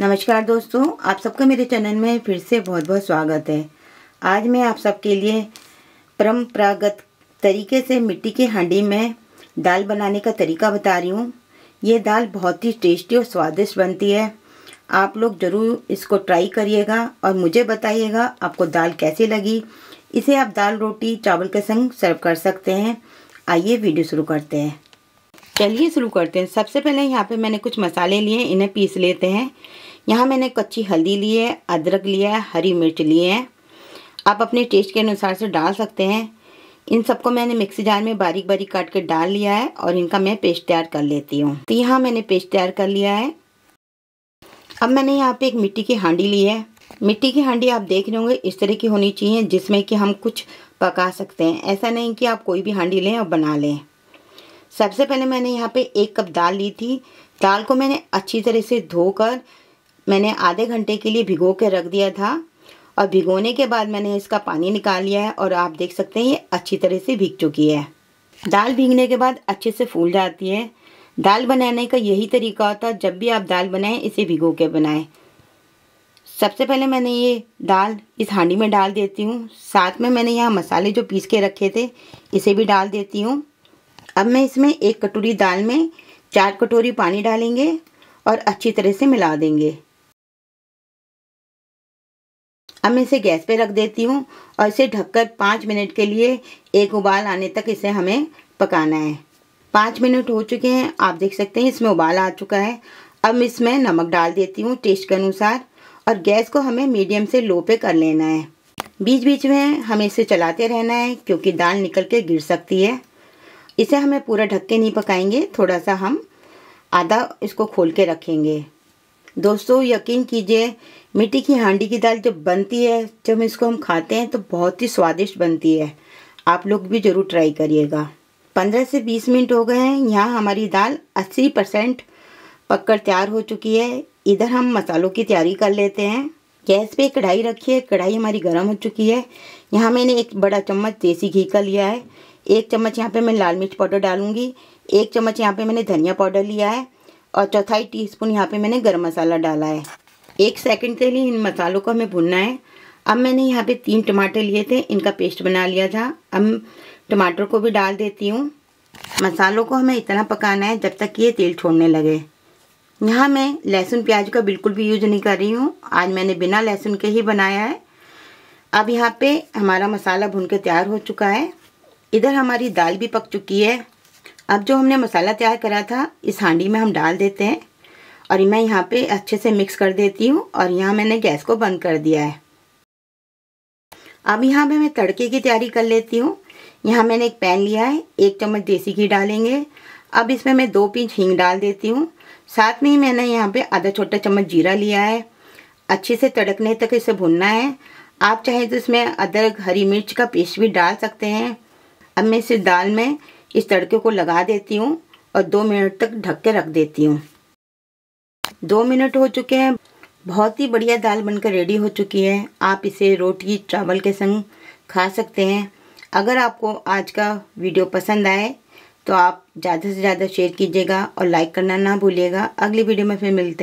नमस्कार दोस्तों आप सबका मेरे चैनल में फिर से बहुत बहुत स्वागत है आज मैं आप सबके लिए परम्परागत तरीके से मिट्टी के हांडी में दाल बनाने का तरीका बता रही हूँ ये दाल बहुत ही टेस्टी और स्वादिष्ट बनती है आप लोग ज़रूर इसको ट्राई करिएगा और मुझे बताइएगा आपको दाल कैसी लगी इसे आप दाल रोटी चावल के संग सर्व कर सकते हैं आइए वीडियो शुरू करते हैं चलिए शुरू करते हैं सबसे पहले यहाँ पे मैंने कुछ मसाले लिए इन्हें पीस लेते हैं यहाँ मैंने कच्ची हल्दी ली है अदरक लिया है हरी मिर्च लिए हैं आप अपने टेस्ट के अनुसार से डाल सकते हैं इन सबको मैंने मिक्सी जार में बारीक बारीक काट के डाल लिया है और इनका मैं पेस्ट तैयार कर लेती हूँ तो यहाँ मैंने पेस्ट तैयार कर लिया है अब मैंने यहाँ पे एक मिट्टी की हांडी ली है मिट्टी की हांडी आप देख रहे होंगे इस तरह की होनी चाहिए जिसमें कि हम कुछ पका सकते हैं ऐसा नहीं कि आप कोई भी हांडी लें और बना लें सबसे पहले मैंने यहाँ पे एक कप दाल ली थी दाल को मैंने अच्छी तरह से धोकर मैंने आधे घंटे के लिए भिगो के रख दिया था और भिगोने के बाद मैंने इसका पानी निकाल लिया है और आप देख सकते हैं ये अच्छी तरह से भीग चुकी है दाल भीगने के बाद अच्छे से फूल जाती है दाल बनाने का यही तरीका होता है जब भी आप दाल बनाएं इसे भिगो के बनाएं सबसे पहले मैंने ये दाल इस हांडी में डाल देती हूँ साथ में मैंने यहाँ मसाले जो पीस के रखे थे इसे भी डाल देती हूँ अब मैं इसमें एक कटोरी दाल में चार कटोरी पानी डालेंगे और अच्छी तरह से मिला देंगे अब मैं इसे गैस पे रख देती हूँ और इसे ढककर पाँच मिनट के लिए एक उबाल आने तक इसे हमें पकाना है पाँच मिनट हो चुके हैं आप देख सकते हैं इसमें उबाल आ चुका है अब इसमें नमक डाल देती हूँ टेस्ट के अनुसार और गैस को हमें मीडियम से लो पे कर लेना है बीच बीच में हमें इसे चलाते रहना है क्योंकि दाल निकल के गिर सकती है इसे हमें पूरा ढक के नहीं पकाएंगे थोड़ा सा हम आधा इसको खोल के रखेंगे दोस्तों यकीन कीजिए मिट्टी की हांडी की दाल जब बनती है जब इसको हम खाते हैं तो बहुत ही स्वादिष्ट बनती है आप लोग भी ज़रूर ट्राई करिएगा 15 से 20 मिनट हो गए हैं यहाँ हमारी दाल 80 परसेंट कर तैयार हो चुकी है इधर हम मसालों की तैयारी कर लेते हैं गैस पे कढ़ाई रखिए कढ़ाई हमारी गर्म हो चुकी है यहाँ मैंने एक बड़ा चम्मच देसी घी का लिया है एक चम्मच यहाँ पे मैं लाल मिर्च पाउडर डालूंगी एक चम्मच यहाँ पे मैंने धनिया पाउडर लिया है और चौथाई टीस्पून यहाँ पे मैंने गरम मसाला डाला है एक सेकंड के लिए इन मसालों को हमें भुनना है अब मैंने यहाँ पे तीन टमाटर लिए थे इनका पेस्ट बना लिया था अब टमाटर को भी डाल देती हूँ मसालों को हमें इतना पकाना है जब तक ये तेल छोड़ने लगे यहाँ मैं लहसुन प्याज का बिल्कुल भी यूज नहीं कर रही हूँ आज मैंने बिना लहसुन के ही बनाया है अब यहाँ पे हमारा मसाला भून के तैयार हो चुका है इधर हमारी दाल भी पक चुकी है अब जो हमने मसाला तैयार करा था इस हांडी में हम डाल देते हैं और मैं यहाँ पे अच्छे से मिक्स कर देती हूँ और यहाँ मैंने गैस को बंद कर दिया है अब यहाँ पे मैं तड़के की तैयारी कर लेती हूँ यहाँ मैंने एक पैन लिया है एक चम्मच देसी घी डालेंगे अब इसमें मैं दो पींच हींग डाल देती हूँ साथ में ही मैंने यहाँ पर आधा छोटा चम्मच जीरा लिया है अच्छे से तड़कने तक इसे भुनना है आप चाहें तो इसमें अदरक हरी मिर्च का पेस्ट भी डाल सकते हैं अब मैं इसे दाल में इस तड़के को लगा देती हूँ और दो मिनट तक ढक के रख देती हूँ दो मिनट हो चुके हैं बहुत ही बढ़िया दाल बनकर रेडी हो चुकी है आप इसे रोटी चावल के संग खा सकते हैं अगर आपको आज का वीडियो पसंद आए तो आप ज़्यादा से ज़्यादा शेयर कीजिएगा और लाइक करना ना भूलिएगा अगली वीडियो में फिर मिलते हैं